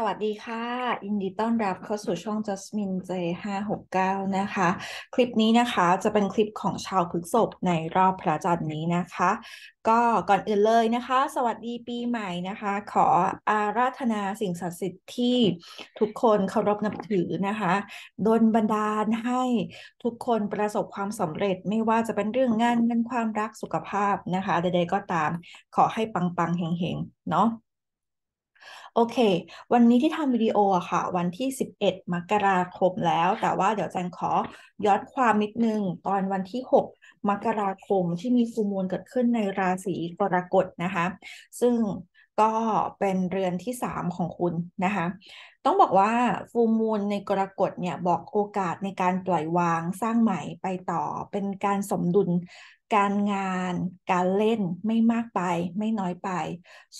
สวัสดีค่ะยินดีต้อนรับเข้าสู่ช่อง Jasmine J 569นะคะ คลิปนี้นะคะจะเป็นคลิปของชาวพฤกษภในรอบพระจันทร์นี้นะคะ ก็ก่อนอื่นเลยนะคะ สวัสดีปีใหม่นะคะ ขออาราธนาสิ่งศักดิ์สิทธิ์ที่ทุกคนเคารพนับถือนะคะโดนบันดาลให้ทุกคนประสบความสำเร็จ ไม่ว่าจะเป็นเรื่องงานเงินความรักสุขภาพนะคะใดๆ ก็ตามขอให้ปังๆเฮงๆเนาะโอเค วันนี้ที่ทำวิดีโออะค่ะ วันที่ 11 มกราคมแล้ว แต่ว่าเดี๋ยวจันขอย้อนความนิดนึง ตอนวันที่ 6 มกราคมที่มีฟูมูลเกิดขึ้นในราศีกรกฎนะคะ ซึ่งก็เป็นเรือนที่ 3 ของคุณนะคะต้องบอกว่าฟูมูลในกรกฎเนี่ยบอกโอกาสในการปล่อยวางสร้างใหม่ไปต่อ เป็นการสมดุลการงานการเล่นไม่มากไปไม่น้อยไป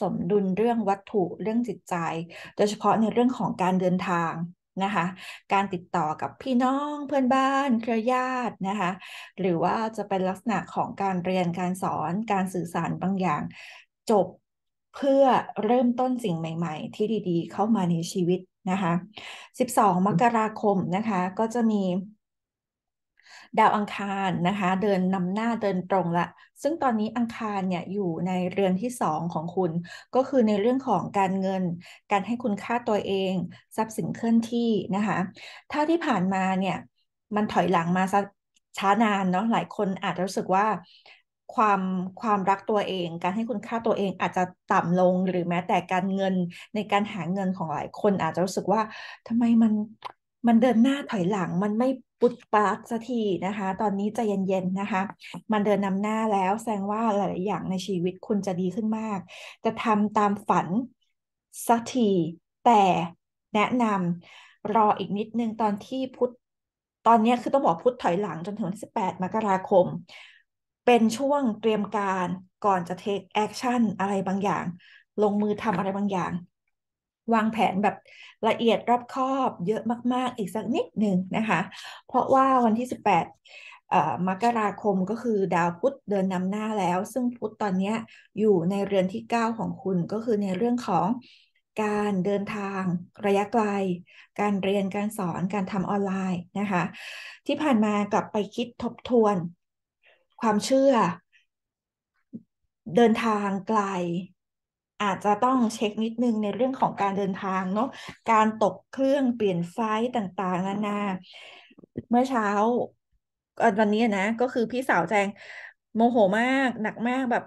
สมดุลเรื่องวัตถุเรื่องจิตใจ โดยเฉพาะในเรื่องของการเดินทางนะคะการติดต่อกับพี่น้องเพื่อนบ้านเครือญาตินะคะหรือว่าจะเป็นลักษณะของการเรียนการสอนการสื่อสารบางอย่าง จบเพื่อเริ่มต้นสิ่งใหม่ๆ ที่ดีๆ เข้ามาในชีวิตนะคะ 12 มกราคม นะคะ ก็จะมี ดาวอังคารนะคะ เดินนำหน้าเดินตรงละ ซึ่งตอนนี้อังคารเนี่ยอยู่ในเรือนที่สองของคุณ ก็คือในเรื่องของการเงิน การให้คุณค่าตัวเอง ทรัพย์สินเคลื่อนที่นะคะ ถ้าที่ผ่านมาเนี่ย มันถอยหลังมาช้านานเนาะหลายคนอาจจะรู้สึกว่าความ ความรักตัวเอง การให้คุณค่าตัวเองอาจจะต่ำลงหรือแม้แต่การเงินในการหาเงินของหลายคนอาจจะรู้สึกว่าทำไมมันมันเดินหน้าถอยหลัง มันไม่ปุดปัดสักทีนะคะ ตอนนี้ใจเย็นๆนะคะ มันเดินนำหน้าแล้วแสดงว่าหลายๆอย่างในชีวิตคุณจะดีขึ้นมาก จะทำตามฝันสักทีแต่แนะนำรออีกนิด นึงตอนที่พุทธตอนนี้คือต้องบอกพุทธถอยหลังจนถึงวันที่18 มกราคมเป็นช่วงเตรียมการก่อนจะเทคแอคชั่นอะไรบางอย่าง ลงมือทำอะไรบางอย่าง วางแผนแบบละเอียดรอบคอบ เยอะมากๆอีกสักนิดหนึ่งนะคะ เพราะว่าวันที่ 18มกราคมก็คือดาวพุธเดินนำหน้าแล้ว ซึ่งพุธตอนนี้อยู่ในเรือนที่ 9 ของคุณก็คือในเรื่องของการเดินทางระยะไกล การเรียนการสอนการทำออนไลน์นะคะ ที่ผ่านมากลับไปคิดทบทวนความเชื่อเดินทางไกล อาจจะต้องเช็คนิดนึงในเรื่องของการเดินทางเนาะการตกเครื่องเปลี่ยนไฟ์ต่างๆนานา เมื่อเช้าวันนี้นะก็คือพี่สาวแจงโมโหมาก หนักมากแบบ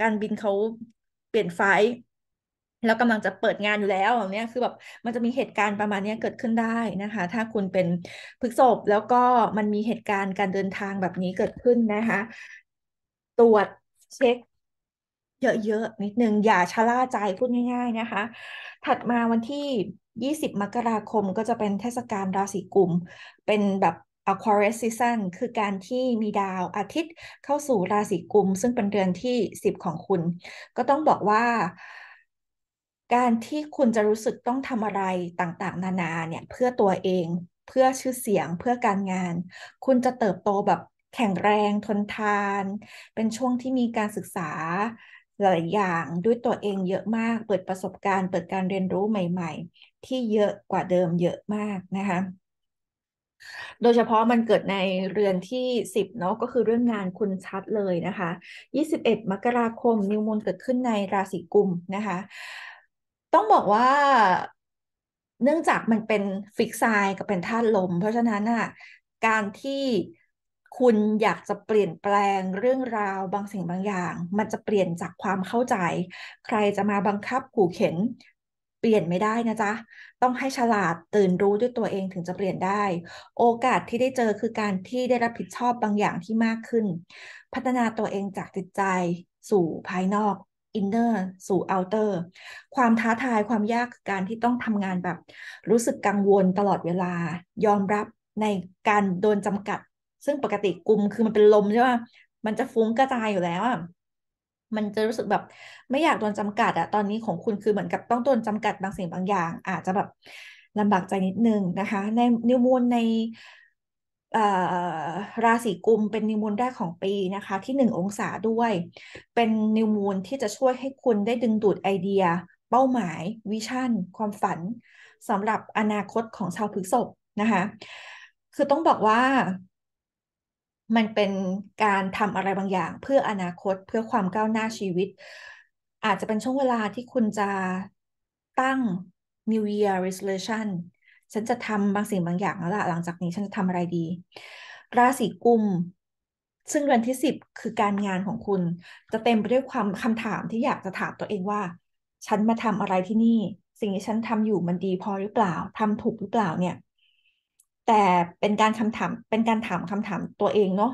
การบินเขาเปลี่ยนไฟลแล้วกำลังจะเปิดงานอยู่แล้วแบบนี้คือแบบมันจะมีเหตุการณ์ประมาณนี้เกิดขึ้นได้นะคะ ถ้าคุณเป็นพฤกษบแล้วก็มันมีเหตุการณ์การเดินทางแบบนี้เกิดขึ้นนะคะ ตรวจเช็คเยอะๆ นิดนึงอย่าชะล่าใจพูดง่ายๆนะคะ ถัดมาวันที่ 20 มกราคมก็จะเป็นเทศกาลราศีกุม เป็นแบบ Aquarius season คือการที่มีดาวอาทิตย์เข้าสู่ราศีกุมซึ่งเป็นเดือนที่ 10 ของคุณ ก็ต้องบอกว่าการที่คุณจะรู้สึกต้องทำอะไรต่างๆ นานาเนี่ยเพื่อตัวเองเพื่อชื่อเสียงเพื่อการงาน คุณจะเติบโตแบบแข็งแรงทนทาน เป็นช่วงที่มีการศึกษาหลายอย่างด้วยตัวเองเยอะมากเปิดประสบการณ์เปิดการเรียนรู้ใหม่ๆ ที่เยอะกว่าเดิมเยอะมากนะคะโดยเฉพาะมันเกิดในเรือนที่ 10เนาะก็คือเรื่องงานคุณชัดเลยนะคะ21 มกราคมนิวมูลเกิดขึ้นในราศีกุมนะคะต้องบอกว่า เนื่องจากมันเป็นฟิกไซด์กับเป็นธาตุลม เพราะฉะนั้นอ่ะ การที่คุณอยากจะเปลี่ยนแปลงเรื่องราว บางสิ่งบางอย่าง มันจะเปลี่ยนจากความเข้าใจ ใครจะมาบังคับขู่เข็นเปลี่ยนไม่ได้นะจ๊ะต้องให้ฉลาดตื่นรู้ด้วยตัวเองถึงจะเปลี่ยนได้ โอกาสที่ได้เจอคือการที่ได้รับผิดชอบบางอย่างที่มากขึ้น พัฒนาตัวเองจากจิตใจสู่ภายนอกอินเนอร์สู่เอาเตอร์ความท้าทายความยากการที่ต้องทำงานแบบรู้สึกกังวลตลอดเวลายอมรับในการโดนจำกัด ซึ่งปกติกลุ่มคือมันเป็นลมใช่ไหมมันจะฟุ้งกระจายอยู่แล้วอะมันจะรู้สึกแบบไม่อยากโดนจำกัดอะตอนนี้ของคุณคือเหมือนกับต้องโดนจำกัดบางสิ่งบางอย่าง อาจจะแบบลำบากใจนิดนึงนะคะ ในนิวมูลในราศีกุมเป็นนิวมูลแรกของปีนะคะที่1องศาด้วยเป็นนิวมูลที่จะช่วยให้คุณได้ดึงดูดไอเดีย เป้าหมายวิชั่นความฝันสำหรับอนาคตของชาวพฤษภนะคะ คือต้องบอกว่า มันเป็นการทำอะไรบางอย่างเพื่ออนาคตเพื่อความก้าวหน้าชีวิตอาจจะเป็นช่วงเวลาที่คุณจะตั้ง New Year Resolution ฉันจะทำบางสิ่งบางอย่างแล้วล่ะหลังจากนี้ฉันจะทำอะไรดี ราศีกุม ซึ่งเดือนที่สิบคือการงานของคุณ จะเต็มไปด้วยความคำถามที่อยากจะถามตัวเองว่า ฉันมาทำอะไรที่นี่ สิ่งที่ฉันทำอยู่มันดีพอหรือเปล่าทำถูกหรือเปล่าเนี่ย แต่เป็นการคำถามเป็นการถามคำถามตัวเองเนาะ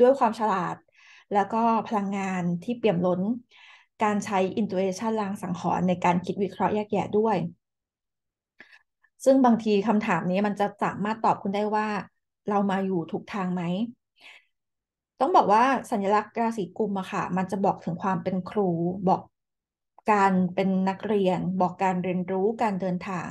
ด้วยความฉลาดแล้วก็พลังงานที่เปี่ยมล้น การใช้อร t u i ช i o นลางสังหรณ์ในการคิดวิเคราะห์แยกแยะด้วยซึ่งบางทีคำถามนี้มันจะสามารถตอบคุณได้ว่าเรามาอยู่ถูกทางไหมต้องบอกว่าสัญลักษณ์ราศีกุมอะค่ะมันจะบอกถึงความเป็นครูบอกการเป็นนักเรียน บอกการเรียนรู้การเดินทาง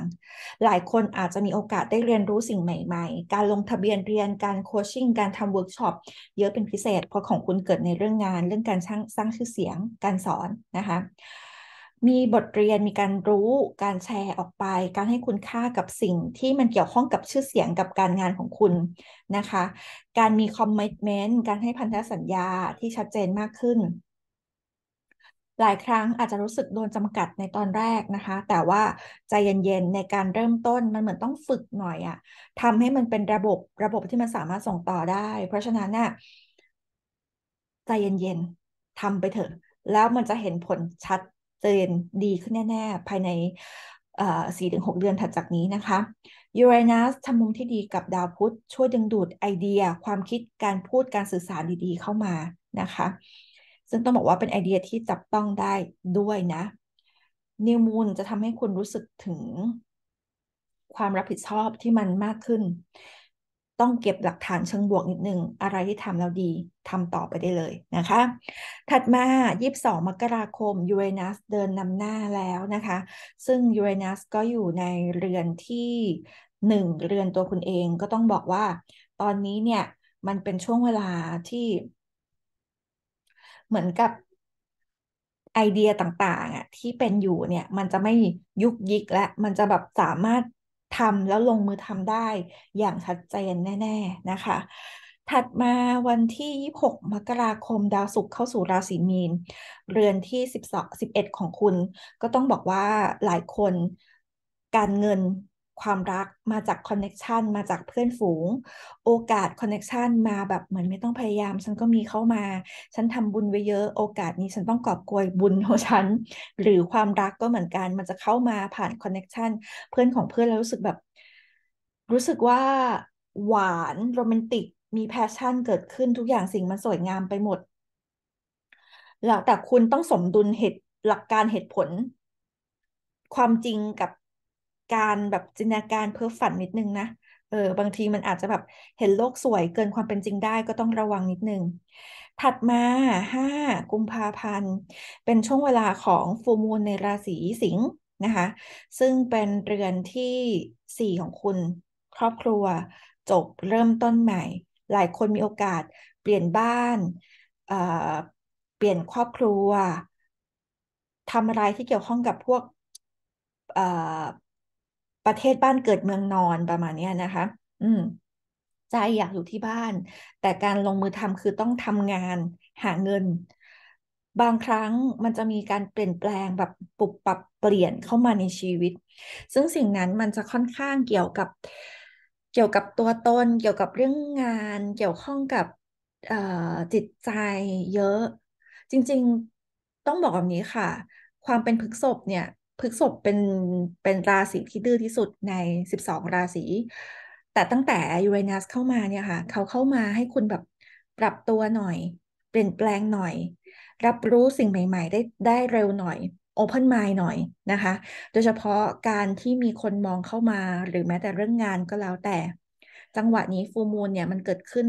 หลายคนอาจจะมีโอกาสได้เรียนรู้สิ่งใหม่ๆ การลงทะเบียนเรียนการโคชชิ่งการทำเวิร์กช็อปเยอะเป็นพิเศษ เพราะของคุณเกิดในเรื่องงานเรื่องการสร้างสร้างชื่อเสียง การสอนนะคะมีบทเรียนมีการรู้ การแชร์ออกไป การให้คุณค่ากับสิ่งที่มันเกี่ยวข้องกับชื่อเสียงกับการงานของคุณนะคะ การมีคอมมิชเมนต์การให้พันธสัญญาที่ชัดเจนมากขึ้น หลายครั้งอาจจะรู้สึกโดนจำกัดในตอนแรกนะคะ แต่ว่าใจเย็นๆในการเริ่มต้นมันเหมือนต้องฝึกหน่อยอะทำให้มันเป็นระบบระบบที่มันสามารถส่งต่อได้ เพราะฉะนั้นน่ะใจเย็นๆทำไปเถอะแล้วมันจะเห็นผลชัดเอนดีขึ้นแน่ๆภายในสี่ถึงหกเดือนถัดจากนี้ นะคะยูเรนัสทำมุมที่ดีกับดาวพุธช่วย ดึง ดูดไอเดียความคิดการพูดการสื่อสารดี ๆ เข้ามา นะคะซึ่งต้องบอกว่าเป็นไอเดียที่จับต้องได้ด้วย นะนิวมูลจะทำให้คุณรู้สึกถึง ความรับผิดชอบที่มันมากขึ้นต้องเก็บหลักฐานเชิงบวก นิด นึง อะไรที่ทำแล้ว ดีทำต่อไปได้เลยนะคะ ถัดมา22มกราคมยูเรนัสเดินนำหน้าแล้วนะคะ ซึ่งยูเรนัสก็อยู่ในเรือนที่หนึ่งเรือนตัวคุณเอง ก็ต้องบอกว่า ตอนนี้เนี่ยมันเป็นช่วงเวลาที่เหมือนกับไอเดียต่างๆอ่ะที่เป็นอยู่เนี่ยมันจะไม่ยุกยิกและมันจะแบบสามารถทำ แล้วลงมือทำได้อย่าง ชัด เจน แน่ ๆนะคะ ถัดมาวันที่ 26 มกราคมดาวศุกร์เข้าสู่ราศีมีน เรือนที่ 12 11 ของคุณ ก็ต้องบอกว่าหลายคนการเงินความรักมาจากคอนเน็ชันมาจากเพื่อนฝูง โอกาสคอนเน็ชันมาแบบเหมือนไม่ต้องพยายามฉันก็มีเข้ามาฉันทำบุญไว้เยอะโอกาสนี้ฉันต้องกอบกวยบุญของฉันหรือความรักก็เหมือนกัน มันจะเข้ามาผ่านคอนเน็ชันเพื่อนของเพื่อนแล้วรู้สึกแบบ รู้สึกว่าหวานโรแมนติกมีแพชชั่น เกิดขึ้นทุกอย่างสิ่งมันสวยงามไปหมดแล้วแต่คุณต้องสมดุลเหตุหลักการเหตุผล ความจริงกับการแบบจินตนาการเพ้อฝันนิดนึง นะ เออ บางทีมันอาจจะ แบบ เห็นโลกสวยเกินความเป็นจริงได้ก็ต้องระวังนิดนึง ถัดมาห้ากุมภาพันธ์ เป็นช่วงเวลาของฟูมูลในราศีสิงห์นะคะ ซึ่งเป็น เรือนที่สี่ของคุณครอบครัว จบ เริ่มต้นใหม่ หลายคนมีโอกาส เปลี่ยนบ้านเเปลี่ยนครอบครัวทำอะไรที่เกี่ยวข้องกับพวกประเทศบ้านเกิดเมืองนอนประมาณนี้นะคะ อืม ใจอยากอยู่ที่บ้าน แต่การลงมือทำคือต้องทำงานหาเงิน บางครั้งมันจะมีการเปลี่ยนแปลงแบบปรับปรับเปลี่ยนเข้ามาในชีวิต ซึ่งสิ่งนั้นมันจะค่อนข้างเกี่ยวกับ เกี่ยวกับตัวตน เกี่ยวกับเรื่องงาน เกี่ยวข้องกับจิตใจเยอะ จริงๆต้องบอกแบบนี้ค่ะ ความเป็นพฤกษบเนี่ยพฤษภเป็น เป็นราศีที่ดื้อที่สุดใน 12 ราศี แต่ตั้งแต่ยูเรนัสเข้ามา เนี่ย ค่ะ เขาเข้ามาให้คุณแบบปรับตัวหน่อย เปลี่ยนแปลงหน่อย รับรู้สิ่งใหม่ๆ ได้ได้เร็วหน่อย Open Mind หน่อยนะคะ โดยเฉพาะการที่มีคนมองเข้ามาหรือแม้แต่เรื่องงานก็ แล้ว แต่ จังหวะนี้ฟูมูลเนี่ยมันเกิดขึ้น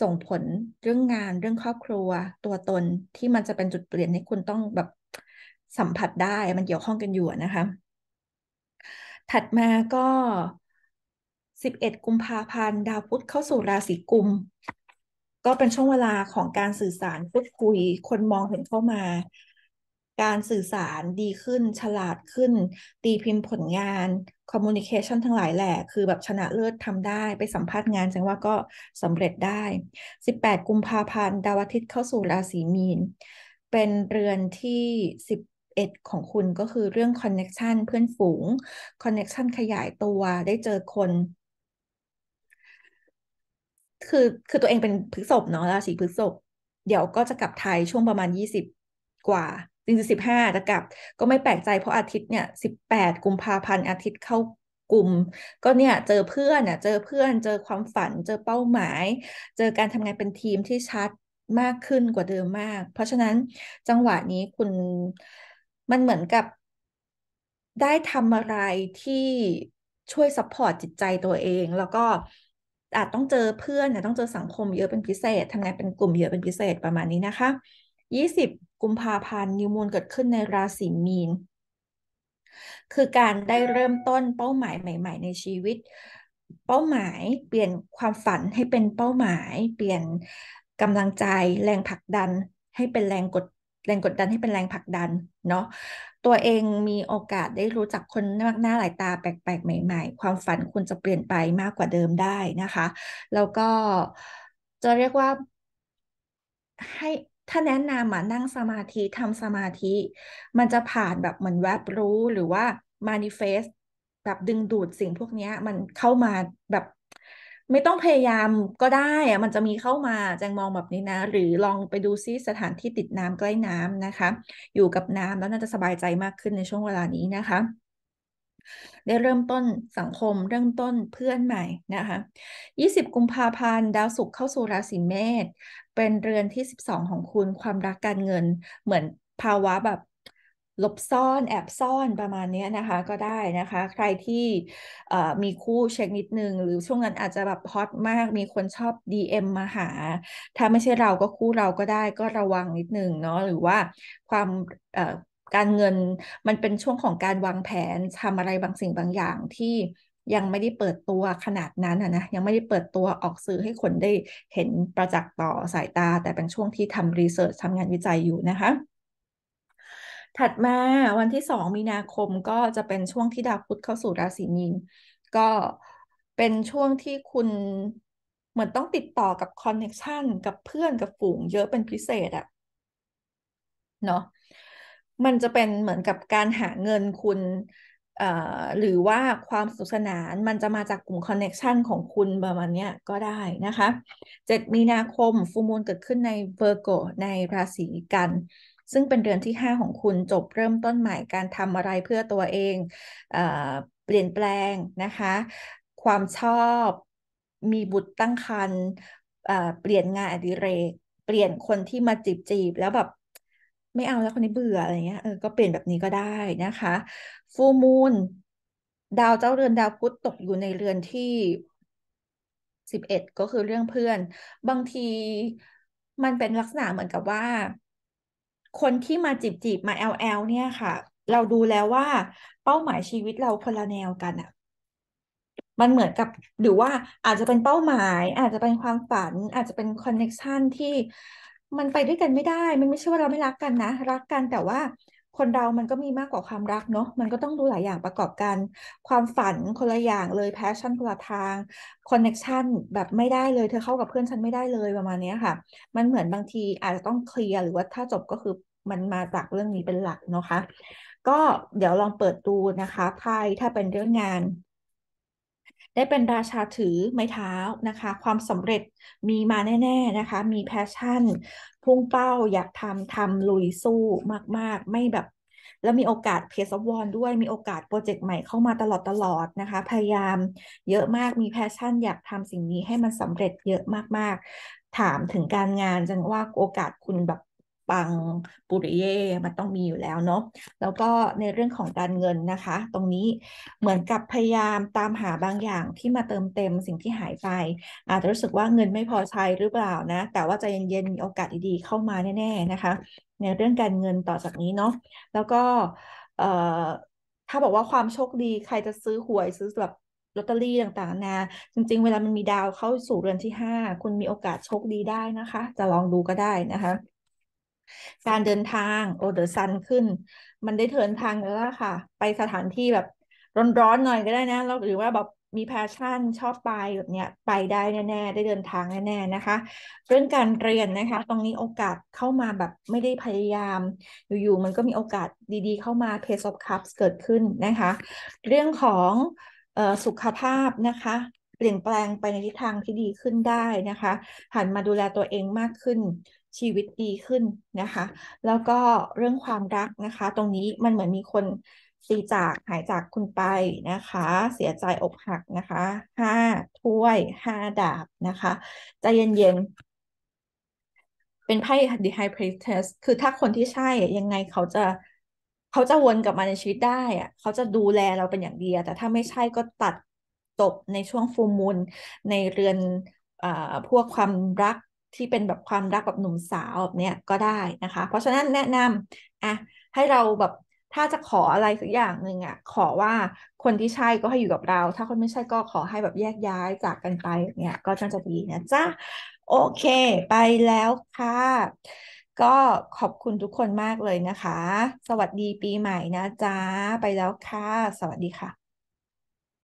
ส่งผลเรื่องงาน เรื่องครอบครัวตัวตนที่มันจะเป็นจุดเปลี่ยนให้คุณต้องแบบสัมผัสได้ มันเกี่ยวข้องกันอยู่นะคะ ถัดมาก็ 11 กุมภาพันธ์ดาวพุธเข้าสู่ราศีกุม ก็เป็นช่วงเวลาของการสื่อสารพูดคุยคนมองเห็นเข้ามา การสื่อสารดีขึ้น ฉลาดขึ้น ตีพิมพ์ผลงานคอมมูนิเคชันทั้งหลายแหละคือแบบชนะเลิศทำได้ไปสัมภาษณ์งานแสดงว่าก็สำเร็จได้ 18 กุมภาพันธ์ดาวอาทิตย์เข้าสู่ราศีมีน เป็นเรือนที่ 10 1ดของคุณก็คือเรื่องคอนเน็ชันเพื่อนฝูงคอนเน็ชันขยายตัวได้เจอคน คือคือตัวเองเป็นพฤษภเนาะราศีพฤษภเดี๋ยวก็จะ กลับ ไทยช่วงประมาณยี่สิบกว่าจริงๆสิบห้าจะกลับ ก็ไม่แปลก ใจเพราะอาทิตย์เนี่ยสิบแปดกุมภาพันธ์อาทิตย์เข้ากลุ่ม ก็เนี่ยเจอเพื่อนอ่ะเจอเพื่อนเจอความฝันเจอเป้าหมาย เจอการทำงานเป็นทีมที่ชัดมากขึ้นกว่าเดิมมาก เพราะฉะนั้นจังหวะนี้คุณมันเหมือนกับได้ทำอะไรที่ช่วยซัพพอร์ตจิตใจตัวเอง แล้วก็ อาจต้องเจอเพื่อนนะต้องเจอสังคมเยอะเป็นพิเศษทำงานเป็นกลุ่มเยอะเป็นพิเศษประมาณนี้นะคะ20กุมภาพันธ์นิวมูลเกิดขึ้นในราศีมีน คือการได้เริ่มต้นเป้าหมายใหม่ ๆ ในชีวิต เป้าหมายเปลี่ยนความฝันให้เป็นเป้าหมาย เปลี่ยนกำลังใจแรงผลักดันให้เป็นแรงกดแรงกดดันให้เป็นแรงผลักดันเนาะ ตัวเองมีโอกาสได้รู้จักคนมากหน้าหลายตาแปลกๆ ใหม่ๆ ความฝันคุณจะเปลี่ยนไปมากกว่าเดิมได้นะคะ แล้วก็จะเรียกว่าให้ถ้าแนะนำมานั่งสมาธิทำสมาธิ มันจะผ่านแบบเหมือนแวบรู้หรือว่า มานิเฟสแบบดึงดูดสิ่งพวกนี้มันเข้ามาแบบไม่ต้องพยายามก็ได้อะมันจะมีเข้ามาแจงมองแบบนี้นะ หรือลองไปดูซิสถานที่ติดน้ำใกล้น้ำนะคะ อยู่กับน้ำแล้วน่าจะสบายใจมากขึ้นในช่วงเวลานี้นะคะได้เริ่มต้นสังคมเริ่มต้นเพื่อนใหม่นะคะ 20 กุมภาพันธ์ดาวศุกร์เข้าสู่ราศีเมษเป็นเรือนที่ 12 ของคุณความรักการเงินเหมือนภาวะแบบหลบซ่อนแอบซ่อนประมาณนี้นะคะ ก็ได้นะคะใครที่มีคู่เช็คนิดนึงหรือช่วงนั้นอาจจะแบบฮอตมากมีคนชอบ DM มาหา ถ้าไม่ใช่เราก็คู่เราก็ได้ก็ระวังนิดนึงเนาะหรือว่าความการเงินมันเป็นช่วงของการวางแผนทำอะไรบางสิ่งบางอย่างที่ยังไม่ได้เปิดตัวขนาดนั้นนะยังไม่ได้เปิดตัวออกสื่อให้คนได้เห็นประจักษ์ต่อสายตา แต่เป็นช่วงที่ทำรีเสิร์ชทำงานวิจัยอยู่นะคะถัดมาวันที่สองมีนาคมก็จะเป็นช่วงที่ดาวพุธเข้าสู่ราศีมีนก็เป็นช่วงที่คุณเหมือนต้องติดต่อกับคอนเน็ชันกับเพื่อนกับฝูงเยอะเป็นพิเศษอะเนาะมันจะเป็นเหมือนกับการหาเงินคุณหรือว่าความสนุกสนานมันจะมาจากกลุ่มคอนเน็ชันของคุณประมาณนี้ก็ได้นะคะ7มีนาคมฟูมูลเกิดขึ้นในเวอร์โกในราศีกันซึ่งเป็นเดือนที่5ของคุณจบเริ่มต้นใหม่การทำอะไรเพื่อตัวเองเอเปลี่ยนแปลงนะคะ ความชอบ มีบุตรตั้งครรภ์เปลี่ยนงาน อดิเรกเปลี่ยนคนที่มาจีบจีบแล้วแบบไม่เอาแล้วคนนี้เบื่ออะไรเงี้ยเออก็เปลี่ยนแบบนี้ก็ได้นะคะฟูมูลดาวเจ้าเรือนดาวพุธตกอยู่ในเรือนที่สิบเอ็ดก็คือเรื่องเพื่อน บางทีมันเป็นลักษณะเหมือนกับว่าคนที่มาจีบจีบมาแแอลอลเนี่ยค่ะ เราดูแล้วว่าเป้าหมายชีวิตเราคนละแนวกันอะมันเหมือนกับหรือว่าอาจจะเป็นเป้าหมาย อาจจะเป็นความฝัน อาจจะเป็นคอนเน็ชันที่มันไปด้วยกันไม่ได้ มันไม่ใช่ว่าเราไม่รักกันนะ รักกัน แต่ว่าคนเรามันก็มีมากกว่าความรักเนาะ มันก็ต้องดูหลายอย่างประกอบกัน ความฝันคนละอย่างเลยแพชชั่นคนละทาง คอนเน็ชันแบบไม่ได้เลย เธอเข้ากับเพื่อนฉันไม่ได้เลยประมาณนี้ค่ะ มันเหมือนบางทีอาจจะต้องเคลียร์หรือว่าถ้าจบก็คือมันมาจากเรื่องนี้เป็นหลักเนาะคะ ก็เดี๋ยวลองเปิดดูนะคะไพ่ถ้าเป็นเรื่องงานได้เป็นราชาถือ ไม้เท้านะคะ ความสำเร็จมีมาแน่ ๆนะคะ มีแพชชั่น พุ่งเป้าอยากทำทำลุยสู้มากๆ ไม่แบบ แล้วมีโอกาสเพจซอวอนด้วยมีโอกาสโปรเจกต์ใหม่เข้ามาตลอดตลอดนะคะ พยายามเยอะมากมีแพชชั่น อยากทำสิ่งนี้ให้มันสำเร็จเยอะมากๆ ถามถึงการงานจังว่าโอกาสคุณแบบปังปุริเย่ มันต้องมีอยู่แล้ว เนาะ แล้วก็ในเรื่องของการเงินนะคะ ตรงนี้เหมือนกับ พยายามตามหาบางอย่างที่มาเติมเต็ม สิ่งที่หายไป อาจจะรู้สึกว่าเงินไม่พอใช้หรือเปล่านะ แต่ว่าใจเย็นๆ มีโอกาสดีๆเข้ามาแน่ ๆนะคะ ในเรื่องการเงินต่อจากนี้ เนาะ แล้วก็ถ้าบอกว่าความโชคดี ใครจะซื้อหวยซื้อแบบลอตเตอรี่ต่างๆนา จริง ๆ เวลามันมีดาวเข้าสู่เรือนที่5คุณมีโอกาสโชคดีได้นะคะ จะลองดูก็ได้นะคะการเดินทางโอเดอร์ซันขึ้นมันได้เดินทางแล้วค่ะ ไปสถานที่แบบร้อนๆหน่อยก็ได้นะแล้วหรือว่าแบบมีแพชชั่นชอบไปแบบเนี้ยไปได้แน่ๆได้เดินทางแน่ๆนะคะ เรื่องการเรียนนะคะตรงนี้โอกาสเข้ามาแบบไม่ได้พยายามอยู่ๆมันก็มีโอกาสดีๆ เข้ามาเพ s e of Cups เกิดขึ้นนะคะ เรื่องของออสุขภาพนะคะ เปลี่ยนแปลงไปในทิศทางที่ดีขึ้นได้นะคะหันมาดูแลตัวเองมากขึ้นชีวิตดีขึ้นนะคะ แล้วก็เรื่องความรักนะคะ ตรงนี้มันเหมือนมีคนสีจากหายจากคุณไปนะคะ เสียใจอกหักนะคะ ห้าถ้วยห้าดาบนะคะใจเย็นๆเป็นไพ่ The High Priestess คือถ้าคนที่ใช่ยังไงเขาจะเขาจะวนกลับมาในชีวิตได้อะเขาจะดูแลเราเป็นอย่างดีแต่ถ้าไม่ใช่ก็ตัดจบในช่วงฟูมูลในเรือนอพวกความรักที่เป็นแบบความรักแบบหนุ่มสาวแบบเนี้ยก็ได้นะคะ เพราะฉะนั้นแนะนำอ่ะให้เราแบบถ้าจะขออะไรสักอย่างหนึ่งอะขอว่าคนที่ใช่ก็ให้อยู่กับเรา ถ้าคนไม่ใช่ก็ขอให้แบบแยกย้ายจากกัน ไป เนี่ย ก็จะดีนะจ๊ะโอเค ไปแล้วค่ะ ก็ขอบคุณทุกคนมากเลยนะคะ สวัสดีปีใหม่นะจ๊ะไปแล้วค่ะ สวัสดีค่ะ